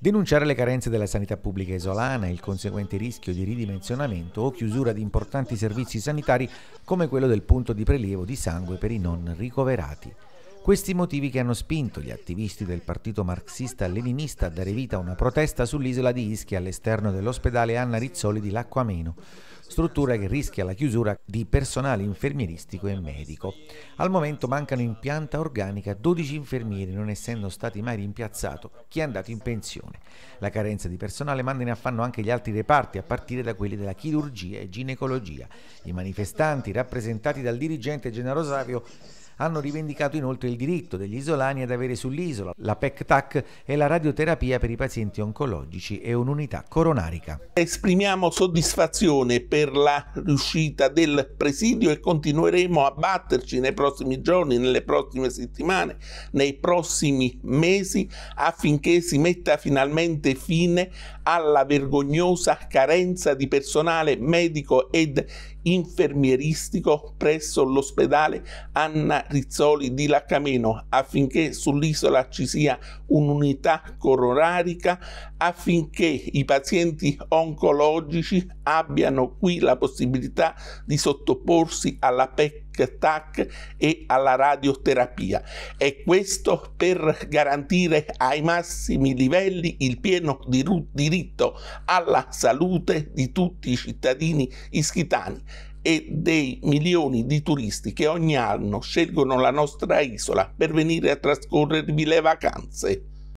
Denunciare le carenze della sanità pubblica isolana e il conseguente rischio di ridimensionamento o chiusura di importanti servizi sanitari come quello del punto di prelievo di sangue per i non ricoverati. Questi motivi che hanno spinto gli attivisti del partito marxista-leninista a dare vita a una protesta sull'isola di Ischia all'esterno dell'ospedale Anna Rizzoli di Lacquameno struttura che rischia la chiusura di personale infermieristico e medico. Al momento mancano in pianta organica 12 infermieri, non essendo stati mai rimpiazzato chi è andato in pensione. La carenza di personale manda in affanno anche gli altri reparti, a partire da quelli della chirurgia e ginecologia. I manifestanti, rappresentati dal dirigente Gennaro Savio, hanno rivendicato inoltre il diritto degli isolani ad avere sull'isola la PEC-TAC e la radioterapia per i pazienti oncologici e un'unità coronarica. Esprimiamo soddisfazione per la riuscita del presidio e continueremo a batterci nei prossimi giorni, nelle prossime settimane, nei prossimi mesi affinché si metta finalmente fine alla vergognosa carenza di personale medico ed infermieristico presso l'ospedale Anna Rizzoli di Laccameno affinché sull'isola ci sia un'unità coronarica affinché i pazienti oncologici abbiano qui la possibilità di sottoporsi alla PEC tac e alla radioterapia e questo per garantire ai massimi livelli il pieno diritto alla salute di tutti i cittadini ischitani e dei milioni di turisti che ogni anno scelgono la nostra isola per venire a trascorrervi le vacanze.